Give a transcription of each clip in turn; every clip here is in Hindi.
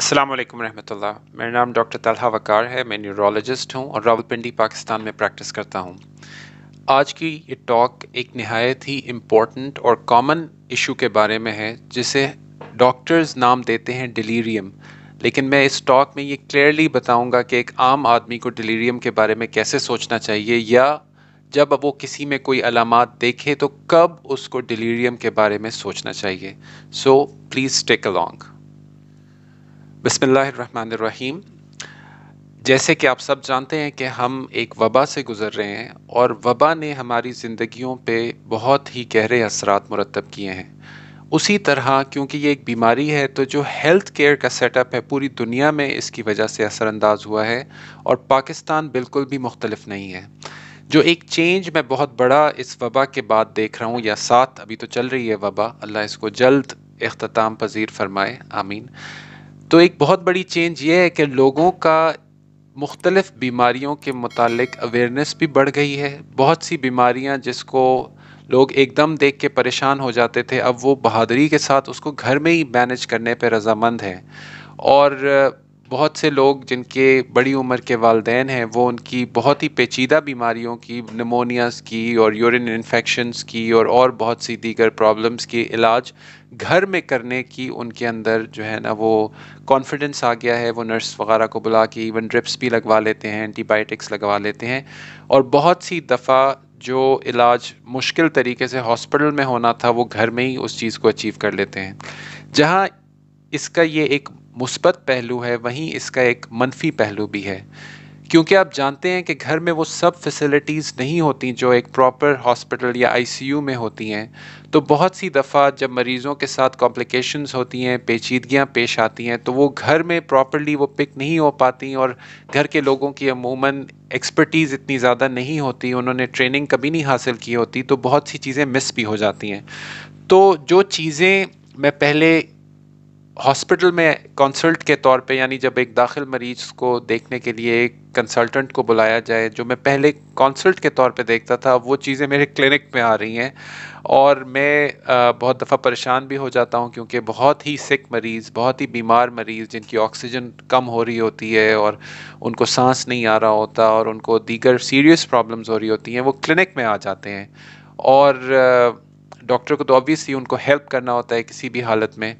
अस्सलाम वालेकुम रहमतुल्लाह मेरा नाम डॉक्टर तलहा वकार है मैं न्यूरोलॉजिस्ट हूँ और रावलपिंडी पाकिस्तान में प्रैक्टिस करता हूँ आज की ये टॉक एक नहायत ही इम्पोर्टेंट और कॉमन इशू के बारे में है जिसे डॉक्टर्स नाम देते हैं डिलीरियम लेकिन मैं इस टॉक में ये क्लियरली बताऊँगा कि एक आम आदमी को डिलीरियम के बारे में कैसे सोचना चाहिए या जब वो किसी में कोई अलामत देखे तो कब उसको डिलीरियम के बारे में सोचना चाहिए सो प्लीज़ टेक अलॉन्ग बिसमीम जैसे कि आप सब जानते हैं कि हम एक वबा से गुज़र रहे हैं और वबा ने हमारी ज़िंदगी पे बहुत ही गहरे असर मुरतब किए हैं उसी तरह क्योंकि ये एक बीमारी है तो जो हेल्थ केयर का सेटअप है पूरी दुनिया में इसकी वजह से असरानंदाज हुआ है और पाकिस्तान बिल्कुल भी मुख्तलफ नहीं है जो एक चेंज मैं बहुत बड़ा इस वबा के बाद देख रहा हूँ या साथ अभी तो चल रही है वबा अल्लाह इसको जल्द अख्ताम पजीर फरमाए आमीन तो एक बहुत बड़ी चेंज ये है कि लोगों का मुख्तलफ़ बीमारियों के मुतालिक अवेयरनेस भी बढ़ गई है बहुत सी बीमारियां जिसको लोग एकदम देख के परेशान हो जाते थे अब वो बहादरी के साथ उसको घर में ही मैनेज करने पर रजामंद हैं और बहुत से लोग जिनके बड़ी उम्र के वालदेन हैं वो उनकी बहुत ही पेचीदा बीमारियों की नमोनियाज़ की और यूरिन इन्फेक्शंस की और और बहुत सी दीगर प्रॉब्लम्स की इलाज घर में करने की उनके अंदर जो है ना वो कॉन्फिडेंस आ गया है वो नर्स वगैरह को बुला के इवन ड्रिप्स भी लगवा लेते हैं एंटीबायोटिक्स लगवा लेते हैं और बहुत सी दफ़ा जो इलाज मुश्किल तरीके से हॉस्पिटल में होना था वो घर में ही उस चीज़ को अचीव कर लेते हैं जहाँ इसका ये एक मुस्बत पहलू है वहीं इसका एक मनफी पहलू भी है क्योंकि आप जानते हैं कि घर में वो सब फैसिलिटीज़ नहीं होती जो एक प्रॉपर हॉस्पिटल या आईसीयू में होती हैं तो बहुत सी दफ़ा जब मरीज़ों के साथ कॉम्प्लिकेशंस होती हैं पेचीदगियाँ पेश आती हैं तो वो घर में प्रॉपरली वो पिक नहीं हो पाती और घर के लोगों की अमूमन एक्सपर्टीज़ इतनी ज़्यादा नहीं होती उन्होंने ट्रेनिंग कभी नहीं हासिल की होती तो बहुत सी चीज़ें मिस भी हो जाती हैं तो जो चीज़ें मैं पहले हॉस्पिटल में कंसल्ट के तौर पे यानी जब एक दाखिल मरीज को देखने के लिए एक कंसल्टेंट को बुलाया जाए जो मैं पहले कंसल्ट के तौर पे देखता था वो चीज़ें मेरे क्लिनिक में आ रही हैं और मैं बहुत दफ़ा परेशान भी हो जाता हूँ क्योंकि बहुत ही सिक मरीज़ बहुत ही बीमार मरीज़ जिनकी ऑक्सीजन कम हो रही होती है और उनको सांस नहीं आ रहा होता और उनको दीगर सीरियस प्रॉब्लम्स हो रही होती हैं वो क्लिनिक में आ जाते हैं और डॉक्टर को तो ऑब्वियसली उनको हेल्प करना होता है किसी भी हालत में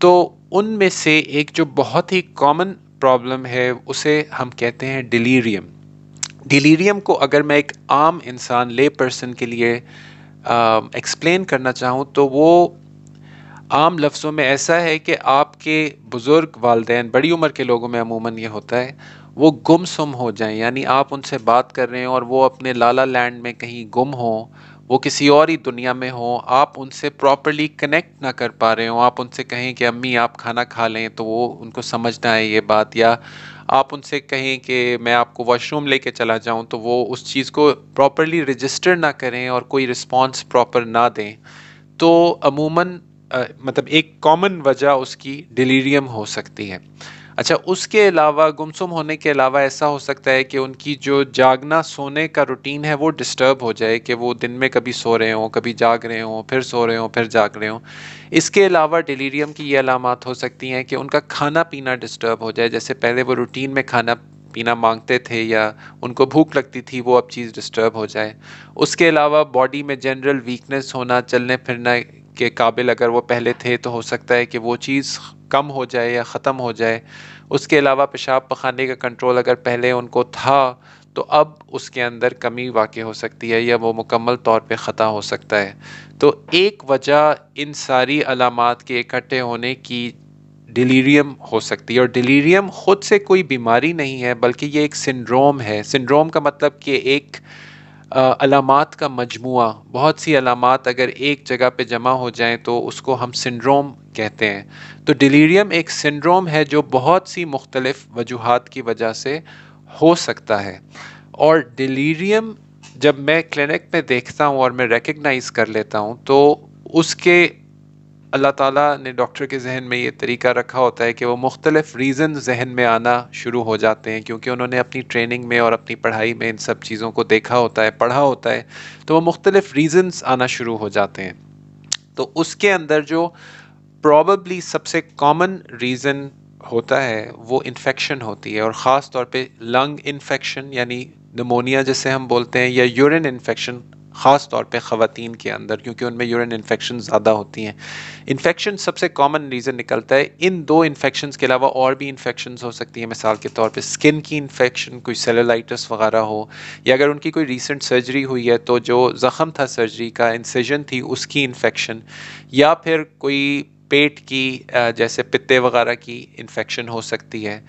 तो उनमें से एक जो बहुत ही कॉमन प्रॉब्लम है उसे हम कहते हैं डिलीरियम डिलीरियम को अगर मैं एक आम इंसान ले पर्सन के लिए एक्सप्लेन करना चाहूँ तो वो आम लफ्ज़ों में ऐसा है कि आपके बुज़ुर्ग वालदे बड़ी उम्र के लोगों में अमूमन ये होता है वो गुम सुम हो जाएं यानी आप उनसे बात कर रहे हैं और वो अपने लाला लैंड में कहीं गुम हों वो किसी और ही दुनिया में हो आप उनसे प्रॉपरली कनेक्ट ना कर पा रहे हो आप उनसे कहें कि अम्मी आप खाना खा लें तो वो उनको समझ ना आए ये बात या आप उनसे कहें कि मैं आपको वॉशरूम लेके चला जाऊं तो वो उस चीज़ को प्रॉपरली रजिस्टर ना करें और कोई रिस्पॉन्स प्रॉपर ना दें तो अमूमन मतलब एक कॉमन वजह उसकी डिलीरियम हो सकती है अच्छा उसके अलावा गुमसुम होने के अलावा ऐसा हो सकता है कि उनकी जो जागना सोने का रूटीन है वो डिस्टर्ब हो जाए कि वो दिन में कभी सो रहे हों कभी जाग रहे हों फिर सो रहे हों फिर जाग रहे हों इसके अलावा डिलीरियम की ये अलामत हो सकती हैं कि उनका खाना पीना डिस्टर्ब हो जाए जैसे पहले वो रूटीन में खाना पीना मांगते थे या उनको भूख लगती थी वो अब चीज़ डिस्टर्ब हो जाए उसके अलावा बॉडी में जनरल वीकनेस होना चलने फिरने के काबिल अगर वो पहले थे तो हो सकता है कि वो चीज़ कम हो जाए या ख़त्म हो जाए उसके अलावा पेशाब पखाने का कंट्रोल अगर पहले उनको था तो अब उसके अंदर कमी वाक़ हो सकती है या वो मुकम्मल तौर पे ख़ता हो सकता है तो एक वजह इन सारी अलामत के इकट्ठे होने की डिलीरियम हो सकती है और डिलीरियम ख़ुद से कोई बीमारी नहीं है बल्कि ये एक सिंड्रोम है सिंड्रोम का मतलब कि एक अलामत का मजमु बहुत सी अलामत अगर एक जगह पे जमा हो जाएँ तो उसको हम सिंड्रोम कहते हैं तो डिलीरियम एक सिंड्रोम है जो बहुत सी मुख्तलफ़ वजूहत की वजह से हो सकता है और डिलीरियम जब मैं क्लिनिक में देखता हूँ और मैं रिकग्नाइज़ कर लेता हूँ तो उसके अल्लाह ताला ने डॉक्टर के जहन में ये तरीका रखा होता है कि वो मुख्तलिफ रीज़न जहन में आना शुरू हो जाते हैं क्योंकि उन्होंने अपनी ट्रेनिंग में और अपनी पढ़ाई में इन सब चीज़ों को देखा होता है पढ़ा होता है तो वो मुख्तलिफ रीज़न्स आना शुरू हो जाते हैं तो उसके अंदर जो प्रॉबली सबसे कॉमन रीज़न होता है वो इन्फेक्शन होती है और ख़ास तौर पर लंग इन्फेक्शन यानी नमोनिया जैसे हम बोलते हैं या यूरिन इन्फेक्शन ख़ास तौर पे ख़वातीन के अंदर क्योंकि उनमें यूरिन इन्फेक्शन ज़्यादा होती हैं इन्फेक्शन सबसे कॉमन रीज़न निकलता है इन दो इन्फेक्शन के अलावा और भी इन्फेक्शन हो सकती हैं मिसाल के तौर पर स्किन की इन्फेक्शन कोई सेलेलाइटस वगैरह हो या अगर उनकी कोई रिसेंट सर्जरी हुई है तो जो ज़ख़म था सर्जरी का इंसिजन थी उसकी इन्फेक्शन या फिर कोई पेट की जैसे पित्ते वगैरह की इन्फेक्शन हो सकती है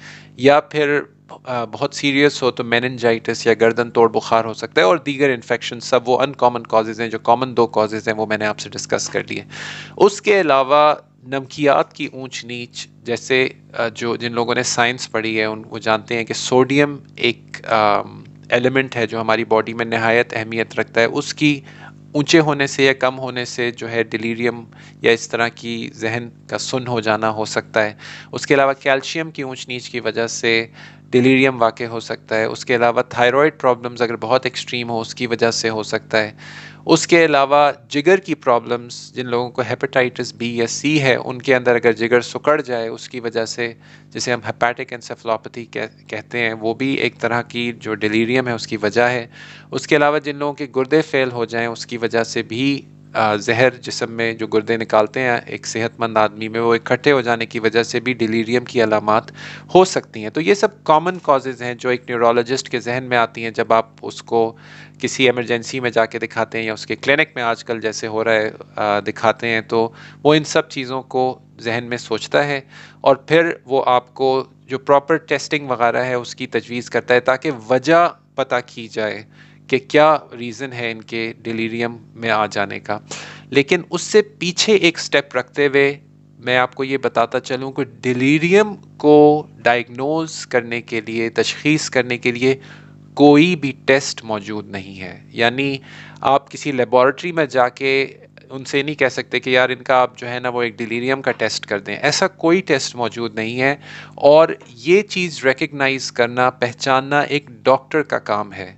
या फिर बहुत सीरियस हो तो मैनजाइटिस या गर्दन तोड़ बुखार हो सकता है और दीगर इन्फेक्शन सब वो अनकॉमन कॉजेज़ हैं जो कॉमन दो कॉजेज़ हैं वो मैंने आपसे डिस्कस कर लिए उसके अलावा नमकियात की ऊंच नीच जैसे जो जिन लोगों ने साइंस पढ़ी है उन वो जानते हैं कि सोडियम एक एलिमेंट है जो हमारी बॉडी में नहायत अहमियत रखता है उसकी ऊंचे होने से या कम होने से जो है डिलीरियम या इस तरह की जहन का सुन हो जाना हो सकता है उसके अलावा कैल्शियम की ऊंच नीच की वजह से डिलीरियम वाक़ हो सकता है उसके अलावा थायराइड प्रॉब्लम्स अगर बहुत एक्सट्रीम हो उसकी वजह से हो सकता है उसके अलावा जिगर की प्रॉब्लम्स जिन लोगों को हेपेटाइटिस बी या सी है उनके अंदर अगर जिगर सुकड़ जाए उसकी वजह से जिसे हम हेपेटिक एनसेफ्लोपैथी कह, कहते हैं वो भी एक तरह की जो डिलीरियम है उसकी वजह है उसके अलावा जिन लोगों के गुर्दे फेल हो जाएं उसकी वजह से भी जहर जिसम में जो गुर्दे निकालते हैं एक सेहतमंद आदमी में वो इकट्ठे हो जाने की वजह से भी डिलीरियम की अलामत हो सकती हैं तो ये सब कॉमन कॉजेज़ हैं जो एक न्यूरोलॉजिस्ट के जहन में आती हैं जब आप उसको किसी एमरजेंसी में जाके दिखाते हैं या उसके क्लिनिक में आजकल जैसे हो रहा है दिखाते हैं तो वो इन सब चीज़ों को जहन में सोचता है और फिर वो आपको जो प्रॉपर टेस्टिंग वगैरह है उसकी तजवीज़ करता है ताकि वजह पता की जाए कि क्या रीज़न है इनके डिलीरियम में आ जाने का लेकिन उससे पीछे एक स्टेप रखते हुए मैं आपको ये बताता चलूँ कि डिलीरियम को डायग्नोज करने के लिए तशखीस करने के लिए कोई भी टेस्ट मौजूद नहीं है यानी आप किसी लेबॉरट्री में जाके उनसे नहीं कह सकते कि यार इनका आप जो है ना वो एक डिलीरियम का टेस्ट कर दें ऐसा कोई टेस्ट मौजूद नहीं है और ये चीज़ रिकग्नाइज करना पहचानना एक डॉक्टर का काम है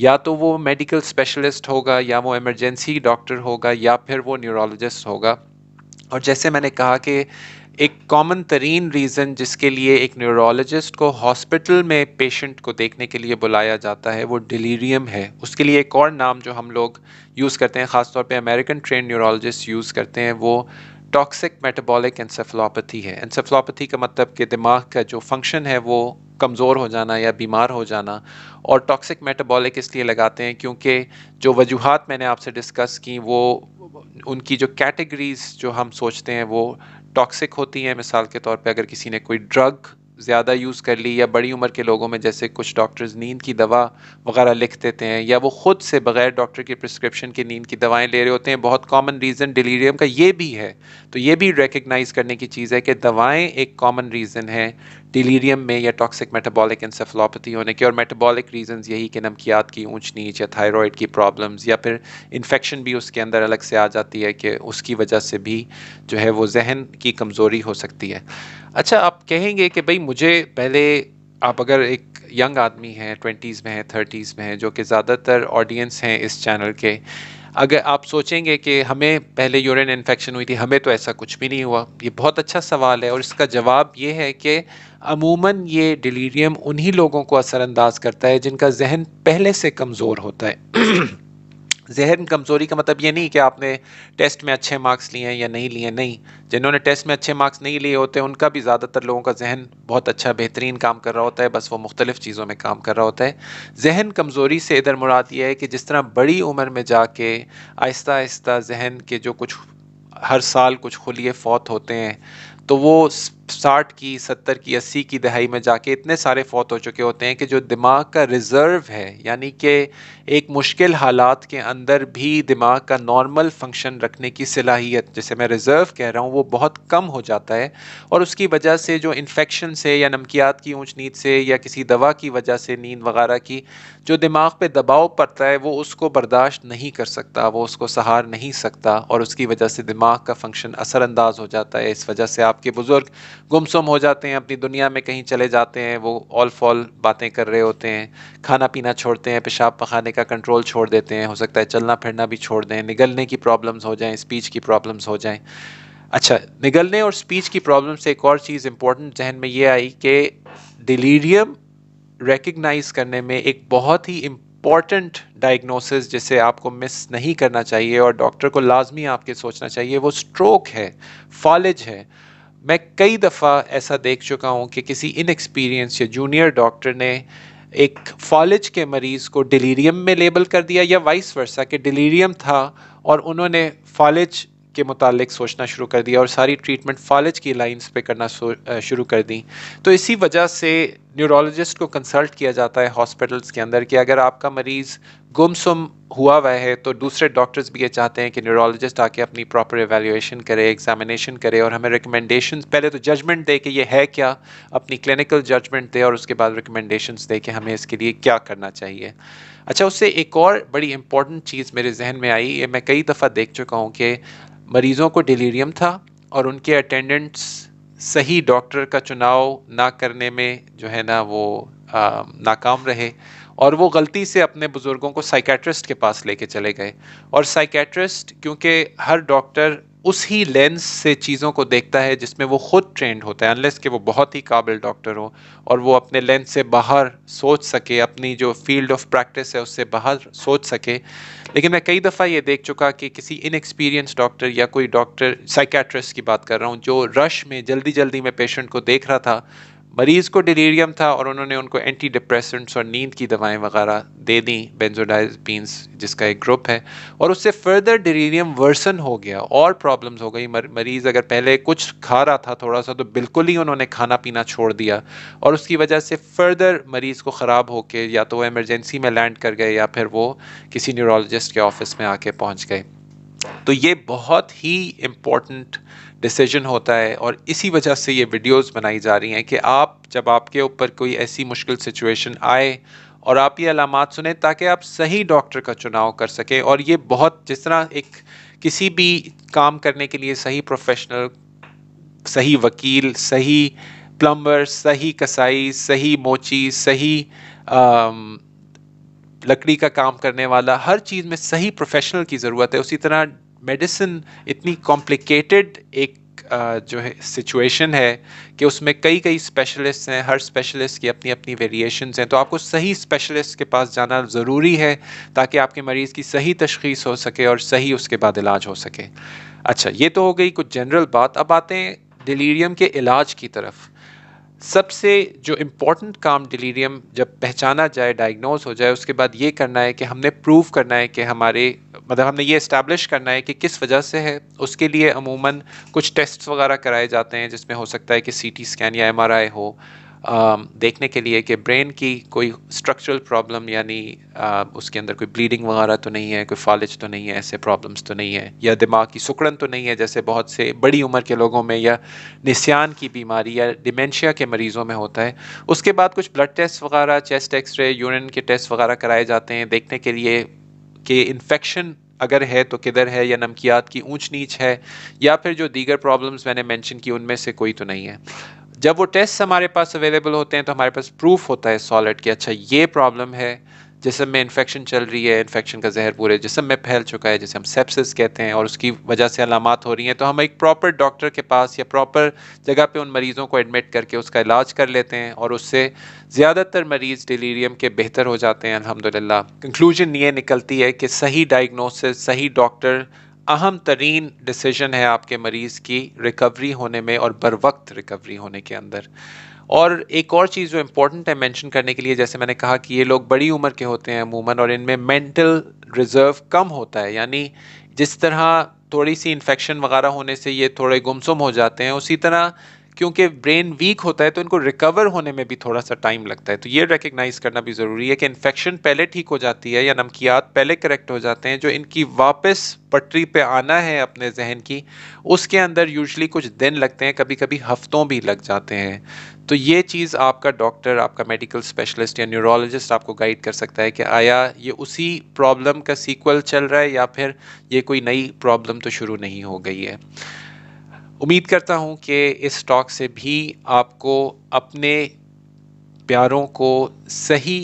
या तो वो मेडिकल स्पेशलिस्ट होगा या वो इमरजेंसी डॉक्टर होगा या फिर वो न्यूरोलॉजिस्ट होगा और जैसे मैंने कहा कि एक कॉमन तरीन रीज़न जिसके लिए एक न्यूरोलॉजिस्ट को हॉस्पिटल में पेशेंट को देखने के लिए बुलाया जाता है वो डिलीरियम है उसके लिए एक और नाम जो हम लोग यूज़ करते हैं ख़ासतौर पे अमेरिकन ट्रेन न्यूरोलॉजिस्ट यूज़ करते हैं वो टॉक्सिक मेटाबॉलिक encephalopathy है encephalopathy का मतलब कि दिमाग का जो फंक्शन है वो कमज़ोर हो जाना या बीमार हो जाना और टॉक्सिक मेटाबॉलिक इसलिए लगाते हैं क्योंकि जो वजूहत मैंने आपसे डिस्कस की वो उनकी जो कैटेगरीज़ जो हम सोचते हैं वो टॉक्सिक होती हैं मिसाल के तौर पे अगर किसी ने कोई ड्रग ज़्यादा यूज़ कर ली या बड़ी उम्र के लोगों में जैसे कुछ डॉक्टर्स नींद की दवा वगैरह लिख देते हैं या वो ख़ुद से बगैर डॉक्टर के प्रिस्क्रिप्शन के नींद की दवाएं ले रहे होते हैं बहुत कॉमन रीज़न डिलीरियम का ये भी है तो ये भी रिकगनाइज़ करने की चीज़ है कि दवाएँ एक कॉमन रीज़न है डिलीरियम में या टॉक्सिक मेटाबॉलिक इंसेफ्लोपैथी होने के और मेटाबॉलिक रीजंस यही कि नमकियात की ऊंच नीच या थायराइड की प्रॉब्लम्स या फिर इन्फेक्शन भी उसके अंदर अलग से आ जाती है कि उसकी वजह से भी जो है वो जहन की कमज़ोरी हो सकती है अच्छा आप कहेंगे कि भाई मुझे पहले आप अगर एक यंग आदमी हैं ट्वेंटीज़ में हैं थर्टीज़ में हैं जो कि ज़्यादातर ऑडियंस हैं इस चैनल के अगर आप सोचेंगे कि हमें पहले यूरिन इन्फेक्शन हुई थी हमें तो ऐसा कुछ भी नहीं हुआ ये बहुत अच्छा सवाल है और इसका जवाब ये है कि अमूमन ये डिलीरियम उन्हीं लोगों को असरानंदाज करता है जिनका जहन पहले से कमज़ोर होता है जहन कमज़ोरी का मतलब ये नहीं कि आपने टेस्ट में अच्छे मार्क्स लिए हैं या नहीं लिए नहीं जिन्होंने टेस्ट में अच्छे मार्क्स नहीं लिए होते उनका भी ज़्यादातर लोगों का जहन बहुत अच्छा बेहतरीन काम कर रहा होता है बस वो मुख्तलिफ़ चीज़ों में काम कर रहा होता है जहन कमज़ोरी से इधर मुराद ये है कि जिस तरह बड़ी उम्र में जाके आहिस्ता आहिस्ता जहन के जो कुछ हर साल कुछ खुलिए फौत होते हैं तो वो साठ की सत्तर की अस्सी की दहाई में जाके इतने सारे फौत हो चुके होते हैं कि जो दिमाग का रिज़र्व है यानी कि एक मुश्किल हालात के अंदर भी दिमाग का नॉर्मल फंक्शन रखने की सलाहियत जैसे मैं रिज़र्व कह रहा हूँ वो बहुत कम हो जाता है और उसकी वजह से जो इन्फेक्शन से या नमकियात की ऊँच नींद से या किसी दवा की वजह से नींद वगैरह की जो दिमाग पर दबाव पड़ता है वो उसको बर्दाश्त नहीं कर सकता वो उसको सहार नहीं सकता और उसकी वजह से दिमाग का फंक्शन असरानंदाज हो जाता है इस वजह से आपके बुज़ुर्ग गुमसुम हो जाते हैं अपनी दुनिया में कहीं चले जाते हैं वो ऑल फॉल बातें कर रहे होते हैं खाना पीना छोड़ते हैं पेशाब पखाने का कंट्रोल छोड़ देते हैं हो सकता है चलना फिरना भी छोड़ दें निगलने की प्रॉब्लम्स हो जाएं स्पीच की प्रॉब्लम्स हो जाएं अच्छा निगलने और स्पीच की प्रॉब्लम से एक और चीज़ इम्पोर्टेंट जहन में ये आई कि डिलीरियम रिकग्नाइज करने में एक बहुत ही इम्पॉर्टेंट डायग्नोसिस जिसे आपको मिस नहीं करना चाहिए और डॉक्टर को लाजमी आपके सोचना चाहिए वो स्ट्रोक है फॉलेज है मैं कई दफ़ा ऐसा देख चुका हूँ कि किसी इनएक्सपीरियंस या जूनियर डॉक्टर ने एक फॉलेज के मरीज़ को डिलीरियम में लेबल कर दिया या वाइस वर्सा कि डिलीरियम था और उन्होंने फॉलेज के मुतालिक सोचना शुरू कर दिया और सारी ट्रीटमेंट फालिज की लाइंस पे करना शुरू कर दी तो इसी वजह से न्यूरोलॉजिस्ट को कंसल्ट किया जाता है हॉस्पिटल्स के अंदर कि अगर आपका मरीज़ गुमसुम हुआ हुआ है तो दूसरे डॉक्टर्स भी ये चाहते हैं कि न्यूरोलॉजिस्ट आके अपनी प्रॉपर एवेल्यूशन करे एग्जामिनेशन करे और हमें रिकमेंडेशन पहले तो जजमेंट दे कि ये है क्या अपनी क्लिनिकल जजमेंट दे और उसके बाद रिकमेंडेशन दे कि हमें इसके लिए क्या करना चाहिए अच्छा उससे एक और बड़ी इंपॉर्टेंट चीज़ मेरे जहन में आई ये मैं कई दफ़ा देख चुका हूँ कि मरीजों को डिलीरियम था और उनके अटेंडेंट्स सही डॉक्टर का चुनाव ना करने में जो है ना वो आ, नाकाम रहे और वो गलती से अपने बुज़ुर्गों को साइकेट्रिस्ट के पास लेके चले गए और साइकेट्रिस्ट क्योंकि हर डॉक्टर उस ही लेंस से चीज़ों को देखता है जिसमें वो खुद ट्रेंड होता है अनलेस कि वो बहुत ही काबिल डॉक्टर हो और वो अपने लेंस से बाहर सोच सके अपनी जो फील्ड ऑफ प्रैक्टिस है उससे बाहर सोच सके लेकिन मैं कई दफ़ा ये देख चुका कि किसी इनएक्सपीरियंस डॉक्टर या कोई डॉक्टर साइकेट्रिस्ट की बात कर रहा हूँ जो रश में जल्दी जल्दी में पेशेंट को देख रहा था मरीज को डिलीरियम था और उन्होंने उनको एंटी डिप्रेसेंट्स और नींद की दवाएं वगैरह दे दी बेंजोडाइजपीस जिसका एक ग्रुप है और उससे फर्दर डिलीरियम वर्सन हो गया और प्रॉब्लम्स हो गई मर, मरीज अगर पहले कुछ खा रहा था थोड़ा सा तो बिल्कुल ही उन्होंने खाना पीना छोड़ दिया और उसकी वजह से फर्दर मरीज को ख़राब होकर या तो वो एमरजेंसी में लैंड कर गए या फिर वो किसी न्यूरोलॉजिस्ट के ऑफिस में आके पहुँच गए तो ये बहुत ही इम्पोर्टेंट डिसीजन होता है और इसी वजह से ये वीडियोस बनाई जा रही हैं कि आप जब आपके ऊपर कोई ऐसी मुश्किल सिचुएशन आए और आप ये अलामत सुने ताकि आप सही डॉक्टर का चुनाव कर सकें और ये बहुत जिस तरह एक किसी भी काम करने के लिए सही प्रोफेशनल सही वकील सही प्लम्बर सही कसाई सही मोची सही आ, लकड़ी का काम करने वाला हर चीज़ में सही प्रोफेशनल की ज़रूरत है उसी तरह मेडिसिन इतनी कॉम्प्लिकेटेड एक जो है सिचुएशन है कि उसमें कई कई स्पेशलिस्ट हैं हर स्पेशलिस्ट की अपनी अपनी वेरिएशंस हैं तो आपको सही स्पेशलिस्ट के पास जाना ज़रूरी है ताकि आपके मरीज़ की सही तशखीस हो सके और सही उसके बाद इलाज हो सके अच्छा ये तो हो गई कुछ जनरल बात अब आते हैं डिलीरियम के इलाज की तरफ सबसे जो इम्पोर्टेंट काम डिलीरियम जब पहचाना जाए डायग्नोज हो जाए उसके बाद ये करना है कि हमने प्रूव करना है कि हमारे मतलब हमने ये इस्टेब्लिश करना है कि किस वजह से है उसके लिए अमूमन कुछ टेस्ट वगैरह कराए जाते हैं जिसमें हो सकता है कि सी टी स्कैन या एम हो Um, देखने के लिए कि ब्रेन की कोई स्ट्रक्चरल प्रॉब्लम यानी um, उसके अंदर कोई ब्लीडिंग वगैरह तो नहीं है कोई फालिज तो नहीं है ऐसे प्रॉब्लम्स तो नहीं है या दिमाग की सुकड़न तो नहीं है जैसे बहुत से बड़ी उम्र के लोगों में या निस्यान की बीमारी या डिमेंशिया के मरीज़ों में होता है उसके बाद कुछ ब्लड टेस्ट वगैरह चेस्ट एक्सरे यूरिन के टेस्ट वगैरह कराए जाते हैं देखने के लिए कि इन्फेक्शन अगर है तो किधर है या नमकियात की ऊंच नीच है या फिर जो दीगर प्रॉब्लम्स मैंने मेंशन की उनमें से कोई तो नहीं है जब वो टेस्ट हमारे पास अवेलेबल होते हैं तो हमारे पास प्रूफ होता है सॉलिड कि अच्छा ये प्रॉब्लम है जिसम में इन्फेक्शन चल रही है इन्फेक्शन का जहर पूरे जिसम में फैल चुका है जिसे हम सेप्सिस कहते हैं और उसकी वजह से अलामत हो रही हैं तो हम एक प्रॉपर डॉक्टर के पास या प्रॉपर जगह पे उन मरीज़ों को एडमिट करके उसका इलाज कर लेते हैं और उससे ज़्यादातर मरीज़ डिलीरियम के बेहतर हो जाते हैं अलहमदिल्ला कंक्लूजन ये निकलती है कि सही डायग्नोसिस सही डॉक्टर अहम तरीन डिसीजन है आपके मरीज़ की रिकवरी होने में और बर वक्त रिकवरी होने के अंदर और एक और चीज़ जो इम्पोर्टेंट है मेंशन करने के लिए जैसे मैंने कहा कि ये लोग बड़ी उम्र के होते हैं अमूमन और इनमें मेंटल रिज़र्व कम होता है यानी जिस तरह थोड़ी सी इन्फेक्शन वगैरह होने से ये थोड़े गुमसुम हो जाते हैं उसी तरह क्योंकि ब्रेन वीक होता है तो इनको रिकवर होने में भी थोड़ा सा टाइम लगता है तो ये रिकग्नाइज करना भी ज़रूरी है कि इन्फेक्शन पहले ठीक हो जाती है या नमकियात पहले करेक्ट हो जाते हैं जो इनकी वापस पटरी पे आना है अपने जहन की उसके अंदर यूजली कुछ दिन लगते हैं कभी कभी हफ्तों भी लग जाते हैं तो ये चीज़ आपका डॉक्टर आपका मेडिकल स्पेशलिस्ट या न्यूरोलॉजिस्ट आपको गाइड कर सकता है कि आया ये उसी प्रॉब्लम का सीक्वल चल रहा है या फिर ये कोई नई प्रॉब्लम तो शुरू नहीं हो गई है उम्मीद करता हूँ कि इस टॉक से भी आपको अपने प्यारों को सही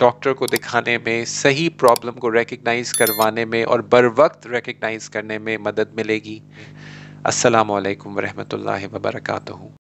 डॉक्टर को दिखाने में सही प्रॉब्लम को रेकग्नाइज़ करवाने में और बर वक्त रेकग्नाइज़ करने में मदद मिलेगी हम्म। अस्सलाम वालेकुम रहमतुल्लाहि